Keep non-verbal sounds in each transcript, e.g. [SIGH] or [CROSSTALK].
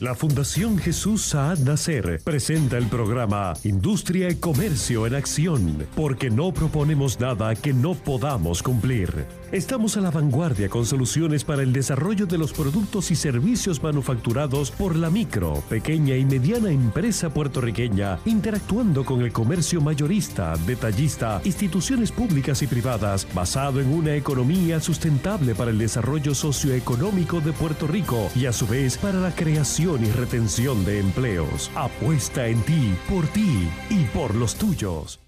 La Fundación Jesús Saad Nacer presenta el programa Industria y Comercio en Acción, porque no proponemos nada que no podamos cumplir. Estamos a la vanguardia con soluciones para el desarrollo de los productos y servicios manufacturados por la micro, pequeña y mediana empresa puertorriqueña, interactuando con el comercio mayorista, detallista, instituciones públicas y privadas, basado en una economía sustentable para el desarrollo socioeconómico de Puerto Rico y a su vez para la creación y retención de empleos. Apuesta en ti, por ti y por los tuyos.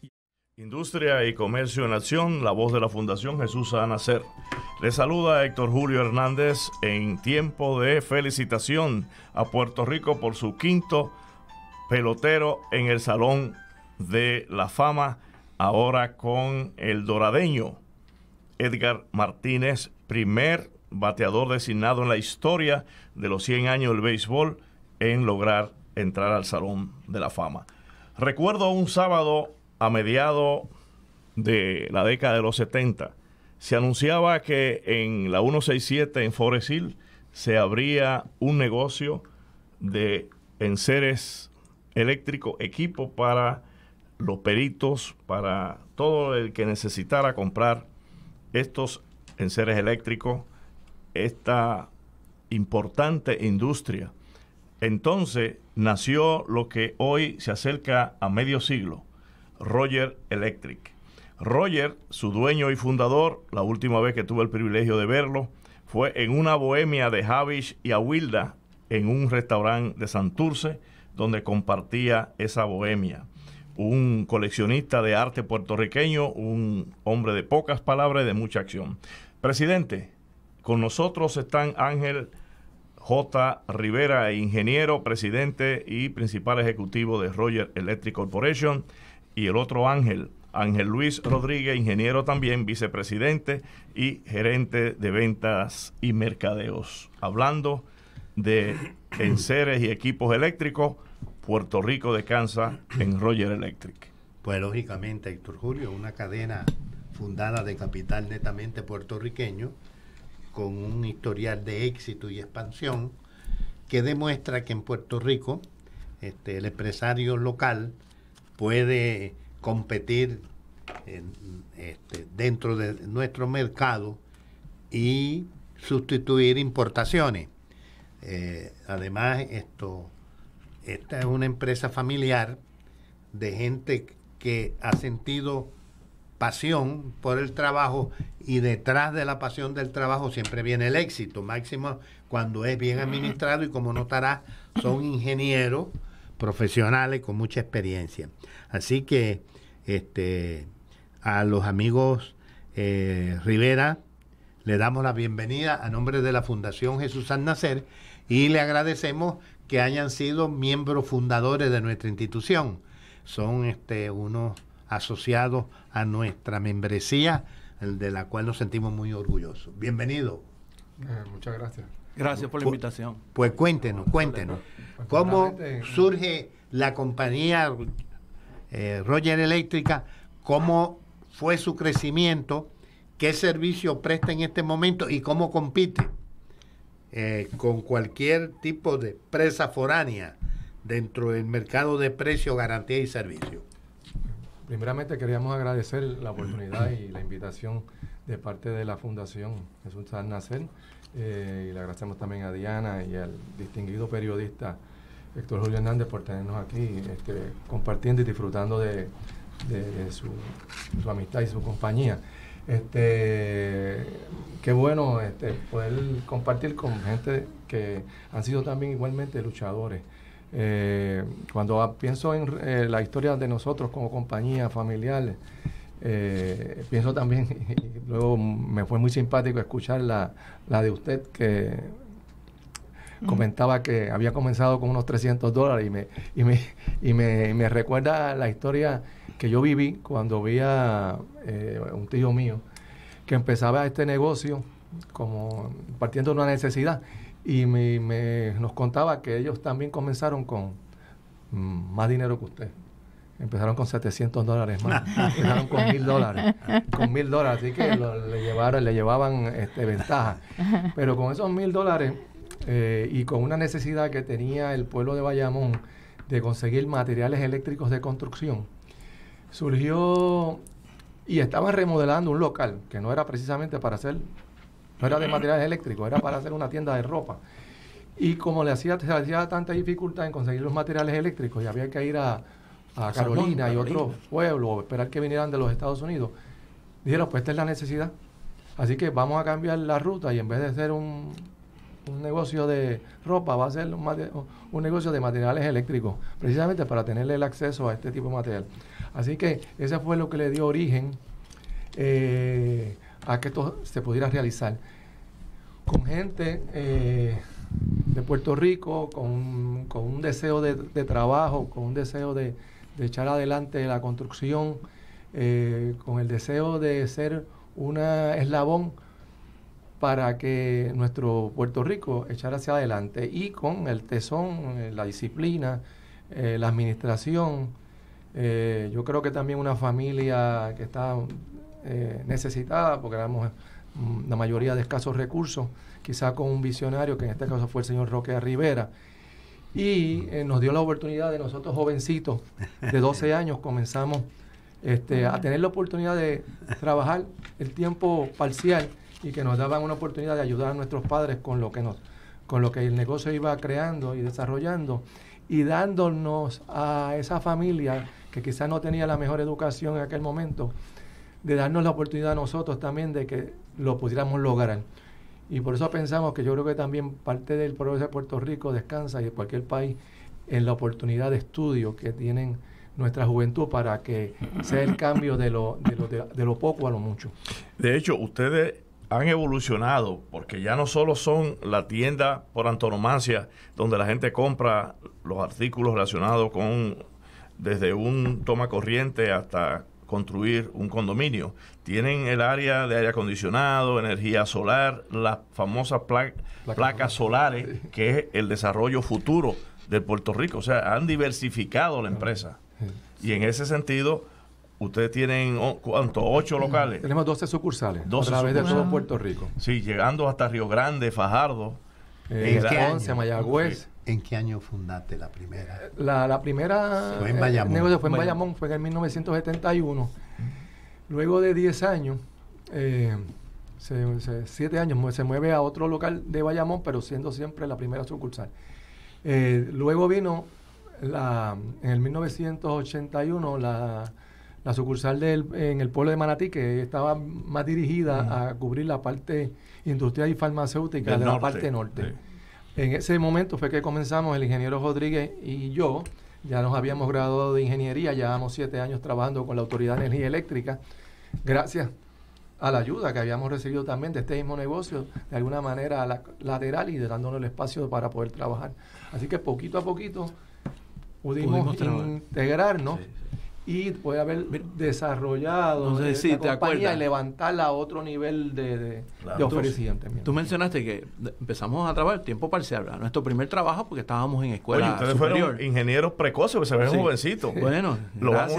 Industria y Comercio en Acción, la voz de la Fundación Jesús A. Nacer. Le saluda Héctor Julio Hernández en tiempo de felicitación a Puerto Rico por su quinto pelotero en el Salón de la Fama, ahora con el doradeño Edgar Martínez, primer bateador designado en la historia de los 100 años del béisbol en lograr entrar al Salón de la Fama. Recuerdo un sábado a mediados de la década de los 70, se anunciaba que en la 167 en Forest Hill se abría un negocio de enseres eléctricos, equipo para los peritos, para todo el que necesitara comprar estos enseres eléctricos, esta importante industria. Entonces nació lo que hoy se acerca a medio siglo Roger Electric. Roger, su dueño y fundador, la última vez que tuve el privilegio de verlo, fue en una bohemia de Javish y Awilda en un restaurante de Santurce donde compartía esa bohemia. Un coleccionista de arte puertorriqueño, un hombre de pocas palabras y de mucha acción. Presidente, con nosotros están Ángel J. Rivera, ingeniero, presidente y principal ejecutivo de Roger Electric Corporation y el otro Ángel, Ángel Luis Rodríguez, ingeniero también, vicepresidente y gerente de ventas y mercadeos. Hablando de enseres y equipos eléctricos, Puerto Rico descansa en Roger Electric. Pues lógicamente, Héctor Julio, una cadena fundada de capital netamente puertorriqueño, con un historial de éxito y expansión, que demuestra que en Puerto Rico este, el empresario local puede competir este, dentro de nuestro mercado y sustituir importaciones. Eh, además, esto, esta es una empresa familiar de gente que ha sentido pasión por el trabajo y detrás de la pasión del trabajo siempre viene el éxito, máximo cuando es bien administrado y como notará, son ingenieros profesionales con mucha experiencia. Así que este, a los amigos eh, Rivera le damos la bienvenida a nombre de la Fundación Jesús San Nacer y le agradecemos que hayan sido miembros fundadores de nuestra institución. Son este, unos asociados a nuestra membresía, de la cual nos sentimos muy orgullosos. Bienvenido. Eh, muchas gracias. Gracias por la invitación. Pues, cuéntenos, cuéntenos. ¿Cómo surge la compañía eh, Roger Eléctrica? ¿Cómo fue su crecimiento? ¿Qué servicio presta en este momento y cómo compite eh, con cualquier tipo de presa foránea dentro del mercado de precios, garantía y servicio? Primeramente queríamos agradecer la oportunidad y la invitación de parte de la Fundación Jesús San Nacer eh, y le agradecemos también a Diana y al distinguido periodista Héctor Julio Hernández por tenernos aquí este, compartiendo y disfrutando de, su, amistad y su compañía. Este, qué bueno este, poder compartir con gente que han sido también igualmente luchadores. Eh, cuando pienso en eh, la historia de nosotros como compañía familiar, eh, pienso también, [LAUGHS] y luego me fue muy simpático escuchar la, de usted que comentaba que había comenzado con unos 300 dólares y me, y me, y me, me recuerda la historia que yo viví cuando vi a eh, un tío mío que empezaba este negocio como partiendo de una necesidad y me, nos contaba que ellos también comenzaron con mm, más dinero que usted. Empezaron con 700 dólares más. [LAUGHS] Empezaron con 1000 dólares. Con 1000 dólares, así que le, llevaron, le llevaban este, ventaja. Pero con esos 1000 dólares eh, y con una necesidad que tenía el pueblo de Bayamón de conseguir materiales eléctricos de construcción, surgió y estaba remodelando un local que no era precisamente para hacer, no era de materiales eléctricos, era para hacer una tienda de ropa. Y como le hacía, hacía tanta dificultad en conseguir los materiales eléctricos y había que ir a a Carolina, y otros pueblos, esperar que vinieran de los Estados Unidos, dijeron, pues esta es la necesidad. Así que vamos a cambiar la ruta y en vez de ser un, un negocio de ropa, va a ser un, negocio de materiales eléctricos, precisamente para tenerle el acceso a este tipo de material. Así que eso fue lo que le dio origen eh, a que esto se pudiera realizar. Con gente eh, de Puerto Rico, con, un deseo de trabajo, con un deseo de, de echar adelante la construcción eh, con el deseo de ser un eslabón para que nuestro Puerto Rico echara hacia adelante y con el tesón, eh, la disciplina, eh, la administración, yo creo que también una familia que está necesitada, porque éramos mm, la mayoría de escasos recursos, quizá con un visionario, que en este caso fue el señor Roque Rivera, y eh, nos dio la oportunidad de nosotros jovencitos de 12 [LAUGHS] años comenzamos este, a tener la oportunidad de trabajar el tiempo parcial y que nos daban una oportunidad de ayudar a nuestros padres con lo que nos con lo que el negocio iba creando y desarrollando y dándonos a esa familia que quizás no tenía la mejor educación en aquel momento de darnos la oportunidad a nosotros también de que lo pudiéramos lograr. Y por eso pensamos que yo creo que también parte del progreso de Puerto Rico descansa y de cualquier país en la oportunidad de estudio que tienen nuestra juventud para que sea el cambio de lo, de lo, de lo poco a lo mucho. De hecho, ustedes han evolucionado porque ya no solo son la tienda por antonomasia donde la gente compra los artículos relacionados con desde un toma corriente hasta construir un condominio. Tienen el área de aire acondicionado, energía solar, las famosas placas solares, que es el desarrollo futuro de Puerto Rico. O sea, han diversificado la empresa. Y en ese sentido, ustedes tienen, oh, ¿cuánto? Ocho locales. Tenemos 12 sucursales a través de todo Puerto Rico. Sí, llegando hasta Río Grande, Fajardo. Eh, Mayagüez. ¿En qué año fundaste la primera? La, primera fue en Bayamón. negocio fue en Bayamón, fue en el 1971. Luego de 10 años, eh, siete años, se mueve a otro local de Bayamón, pero siendo siempre la primera sucursal. Eh, luego vino en el 1981 la, sucursal del, en el pueblo de Manatí, que estaba más dirigida a cubrir la parte industrial y farmacéutica de la parte norte. En ese momento fue que comenzamos el ingeniero Rodríguez y yo. Ya nos habíamos graduado de ingeniería, llevamos siete años trabajando con la Autoridad de Energía Eléctrica. Gracias a la ayuda que habíamos recibido también de este mismo negocio, de alguna manera la, lateral y dándonos el espacio para poder trabajar. Así que poquito a poquito pudimos, integrarnos y puede haber desarrollado compañía y levantarla a otro nivel de, de, Tú, mencionaste que empezamos a trabajar tiempo parcial, ¿verdad? nuestro primer trabajo porque estábamos en escuela ustedes fueron ingenieros precoces, que pues se ven jovencitos. Bueno, lo vamos,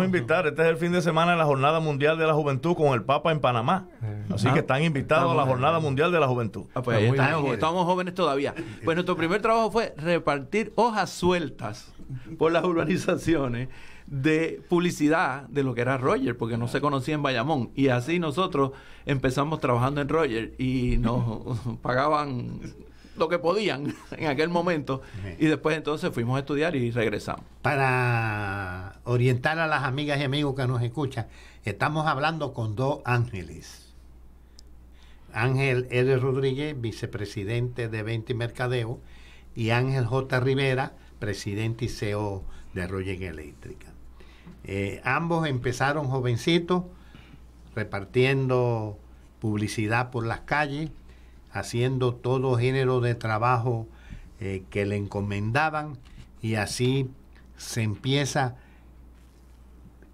a invitar. Este es el fin de semana de la Jornada Mundial de la Juventud con el Papa en Panamá. Eh, Así ah, que están invitados a la Jornada Mundial de la Juventud. Ah, pues estamos, jóvenes todavía. Pues nuestro primer trabajo fue repartir hojas sueltas por las urbanizaciones de publicidad de lo que era Roger, porque no se conocía en Bayamón. Y así nosotros empezamos trabajando en Roger y nos [LAUGHS] pagaban lo que podían [LAUGHS] en aquel momento. Y después entonces fuimos a estudiar y regresamos. Para orientar a las amigas y amigos que nos escuchan, estamos hablando con dos ángeles. Ángel L. Rodríguez, vicepresidente de 20 y Mercadeo, y Ángel J. Rivera, presidente y CEO de Roger Eléctrica. Eh, ambos empezaron jovencitos, repartiendo publicidad por las calles, haciendo todo género de trabajo eh, que le encomendaban y así se empieza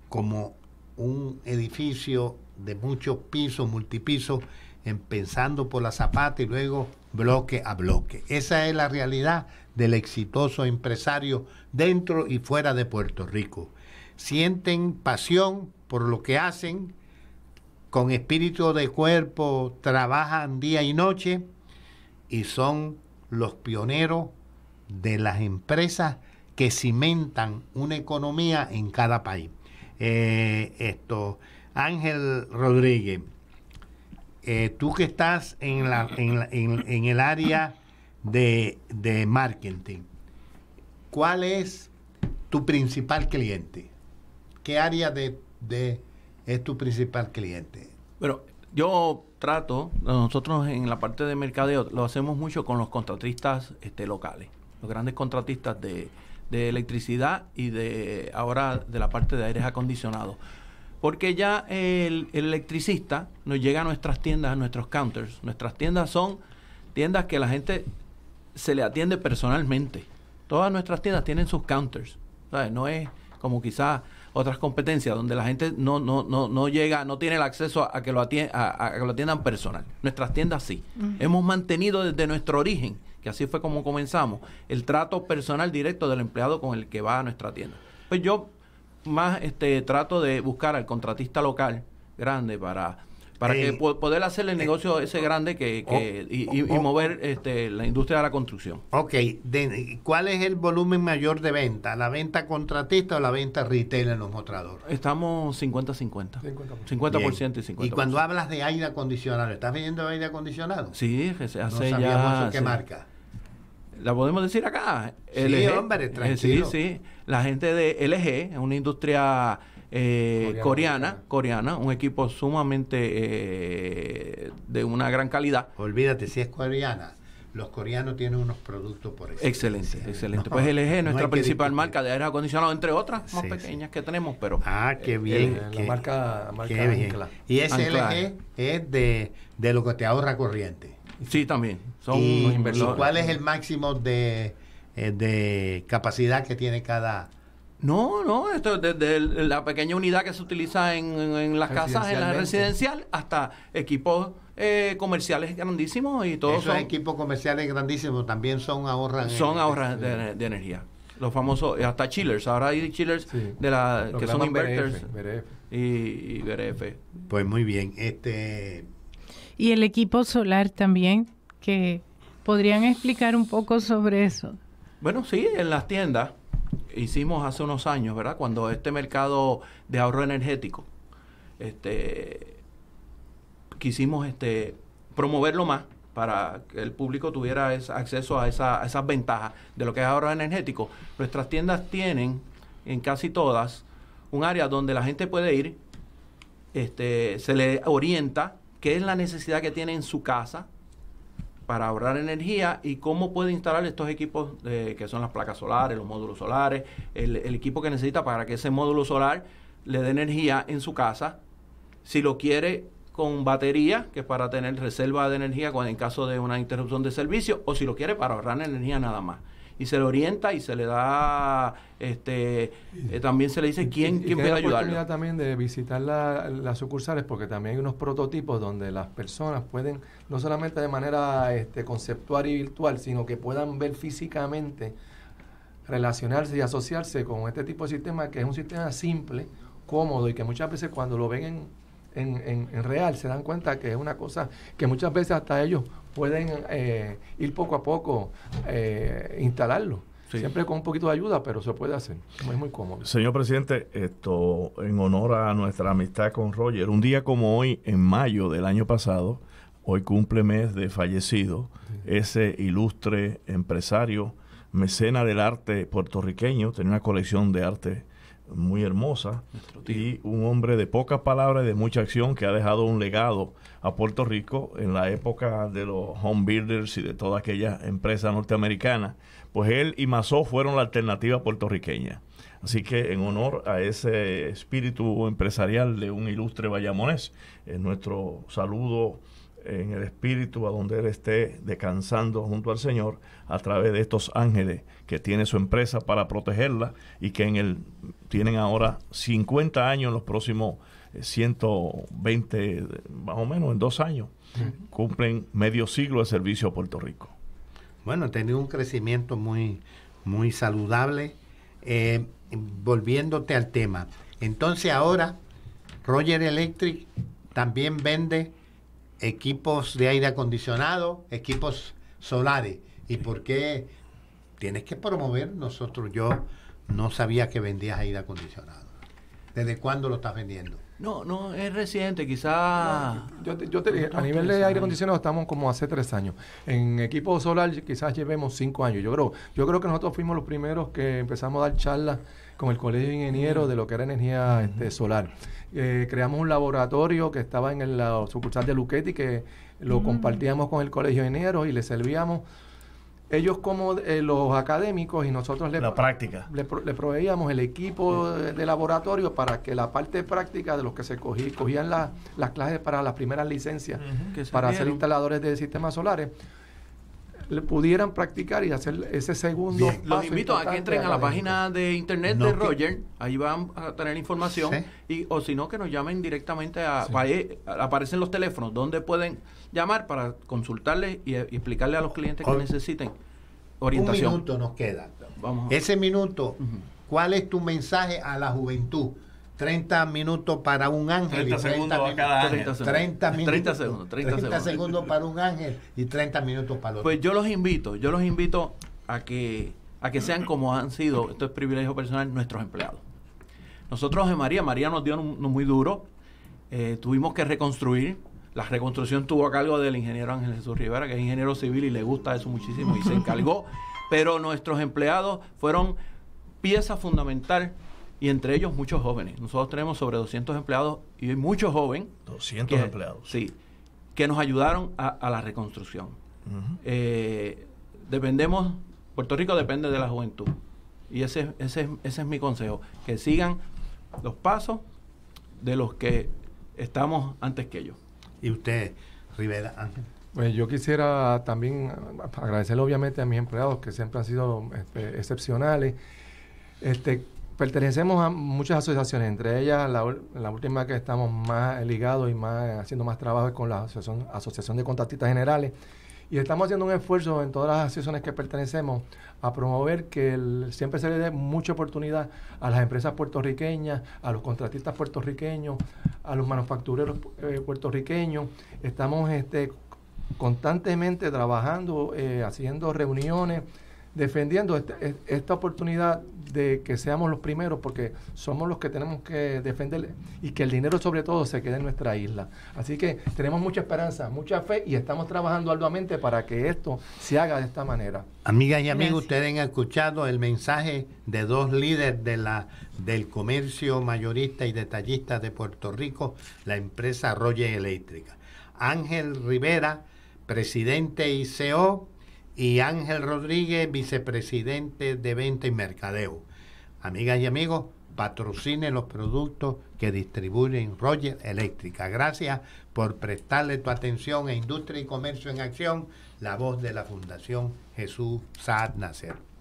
como un edificio de muchos pisos, multipisos, empezando por la zapata y luego bloque a bloque. Esa es la realidad del exitoso empresario dentro y fuera de Puerto Rico sienten pasión por lo que hacen, con espíritu de cuerpo, trabajan día y noche y son los pioneros de las empresas que cimentan una economía en cada país. Eh, esto, Ángel Rodríguez, eh, tú que estás en, el área de marketing, ¿cuál es tu principal cliente? ¿Qué área de, es tu principal cliente? Bueno, yo trato, nosotros en la parte de mercadeo lo hacemos mucho con los contratistas este, locales, los grandes contratistas de, electricidad y de ahora de la parte de aires acondicionados. Porque ya el, electricista nos llega a nuestras tiendas, a nuestros counters. Nuestras tiendas son tiendas que la gente se le atiende personalmente. Todas nuestras tiendas tienen sus counters. No es como quizás otras competencias donde la gente no, no, no, no llega, no tiene el acceso a, que, lo a, que lo atiendan personal. Nuestras tiendas sí. Hemos mantenido desde nuestro origen, que así fue como comenzamos, el trato personal directo del empleado con el que va a nuestra tienda. Pues yo más este trato de buscar al contratista local grande para para poder hacer el eh, negocio ese grande que, oh, y, oh, oh. mover este, la industria de la construcción. Ok, ¿cuál es el volumen mayor de venta? ¿La venta contratista o la venta retail en los mostradores? Estamos 50-50. 50%, y 50%. Y cuando hablas de aire acondicionado, ¿estás viendo aire acondicionado? Sí, hace no ya... qué marca. La podemos decir acá. LG, hombre, eh, tranquilo. Sí, sí. La gente de LG es una industria eh, coreana, coreana, un equipo sumamente eh, de una gran calidad. Olvídate, si es coreana, los coreanos tienen unos productos por excelencia. Excelente, excelente. pues LG, nuestra principal marca de aire acondicionado, entre otras más pequeñas que tenemos, pero... Ah, qué eh, bien. la marca, marca Y ese LG es de, de, lo que te ahorra corriente. Sí, también. Son inversores. cuál es el máximo de, de capacidad que tiene cada no, no, esto desde la pequeña unidad que se utiliza en, las casas, en la residencial, hasta equipos eh, comerciales grandísimos y todos Esos equipos comerciales grandísimos también son ahorran son ahorras este de, energía. Los famosos hasta chillers, ahora hay chillers de la que son inverters Y, y BRF. Pues muy bien, este y el equipo solar también que podrían explicar un poco sobre eso. Bueno, sí, en las tiendas hicimos hace unos años, ¿verdad? Cuando este mercado de ahorro energético, este, quisimos este, promoverlo más para que el público tuviera acceso a, esa, esas ventajas de lo que es ahorro energético. Nuestras tiendas tienen, en casi todas, un área donde la gente puede ir, este, se le orienta qué es la necesidad que tiene en su casa, para ahorrar energía y cómo puede instalar estos equipos que son las placas solares, los módulos solares, el, el, equipo que necesita para que ese módulo solar le dé energía en su casa. Si lo quiere con batería, que es para tener reserva de energía en caso de una interrupción de servicio, o si lo quiere para ahorrar energía nada más y se le orienta y se le da, este, eh, también se le dice quién, quién puede ayudar. también de visitar las sucursales porque también hay unos prototipos donde las personas pueden, no solamente de manera este, conceptual y virtual, sino que puedan ver físicamente, relacionarse y asociarse con este tipo de sistema que es un sistema simple, cómodo y que muchas veces cuando lo ven en, en, en real se dan cuenta que es una cosa que muchas veces hasta ellos pueden eh, ir poco a poco eh, instalarlo. Siempre con un poquito de ayuda, pero se puede hacer. Es muy cómodo. Señor presidente, esto en honor a nuestra amistad con Roger, un día como hoy, en mayo del año pasado, hoy cumple mes de fallecido, ese ilustre empresario, mecena del arte puertorriqueño, tenía una colección de arte muy hermosa y un hombre de pocas palabras y de mucha acción que ha dejado un legado a Puerto Rico en la época de los home builders y de toda aquella empresa norteamericana. Pues él y Masó fueron la alternativa puertorriqueña. Así que en honor a ese espíritu empresarial de un ilustre bayamonés, eh, nuestro saludo en el espíritu a donde él esté descansando junto al Señor a través de estos ángeles que tiene su empresa para protegerla y que en el tienen ahora 50 años en los próximos 120 eh, más o menos en dos años cumplen medio siglo de servicio a Puerto Rico. Bueno, ha tenido un crecimiento muy muy saludable. Eh, volviéndote al tema, entonces ahora Roger Electric también vende equipos de aire acondicionado, equipos solares. ¿Y por qué tienes que promover? Nosotros, yo no sabía que vendías aire acondicionado. ¿Desde cuándo lo estás vendiendo? No, no, es reciente, quizás... yo, te, dije, a nivel de aire acondicionado estamos como hace tres años. En equipo solar quizás llevemos cinco años. Yo creo, yo creo que nosotros fuimos los primeros que empezamos a dar charlas con el Colegio de Ingenieros mm. de lo que era energía este, solar. Eh, creamos un laboratorio que estaba en el, la sucursal de Luquetti, que lo mm. compartíamos con el Colegio de Ingenieros y le servíamos ellos como eh, los académicos y nosotros le, Le, proveíamos el equipo mm. de, laboratorio para que la parte práctica de los que se cogí, cogían las clases para las primeras licencias para ser instaladores de sistemas solares le pudieran practicar y hacer ese segundo. Los invito a que entren a la, página de internet de Roger, ahí van a tener información, y, o si no, que nos llamen directamente a, e, aparecen los teléfonos, donde pueden llamar para consultarle y, eh, explicarle a los clientes que necesiten orientación. Un minuto nos queda. Vamos Ese minuto, ¿cuál es tu mensaje a la juventud? 30 minutos para un ángel. 30, 30 segundos cada 30, segundos, 30 segundos. para un ángel y 30 minutos para el otro. Pues yo los invito, yo los invito a que, a que sean como han sido, esto es privilegio personal, nuestros empleados. Nosotros en María, María nos dio muy duro, eh, tuvimos que reconstruir. La reconstrucción tuvo a cargo del ingeniero Ángel Jesús Rivera, que es ingeniero civil y le gusta eso muchísimo y se encargó. [LAUGHS] Pero nuestros empleados fueron pieza fundamental y entre ellos muchos jóvenes. Nosotros tenemos sobre 200 empleados y muchos jóvenes. 200 empleados. Sí, que nos ayudaron a, la reconstrucción. Eh, dependemos, Puerto Rico depende de la juventud. Y ese, ese, ese es mi consejo, que sigan los pasos de los que estamos antes que ellos. Y usted, Rivera Ángel. Pues yo quisiera también agradecer obviamente a mis empleados que siempre han sido este, excepcionales. Este, pertenecemos a muchas asociaciones, entre ellas la, última que estamos más ligados y más haciendo más trabajo es con la Asociación, de Contratistas Generales. Y estamos haciendo un esfuerzo en todas las asociaciones que pertenecemos a promover que siempre se le dé mucha oportunidad a las empresas puertorriqueñas, a los contratistas puertorriqueños, a los manufactureros eh, puertorriqueños. Estamos este, constantemente trabajando, eh, haciendo reuniones, defendiendo este, esta oportunidad de que seamos los primeros, porque somos los que tenemos que defender y que el dinero sobre todo se quede en nuestra isla. Así que tenemos mucha esperanza, mucha fe y estamos trabajando arduamente para que esto se haga de esta manera. Amigas y amigos, ustedes han escuchado el mensaje de dos líderes de la, del comercio mayorista y detallista de Puerto Rico, la empresa Roger Eléctrica. Ángel Rivera, presidente y CEO y Ángel Rodríguez, vicepresidente de Venta y Mercadeo. Amigas y amigos, patrocine los productos que distribuyen Roger Eléctrica. Gracias por prestarle tu atención a Industria y Comercio en Acción, la voz de la Fundación Jesús Saad Nacer.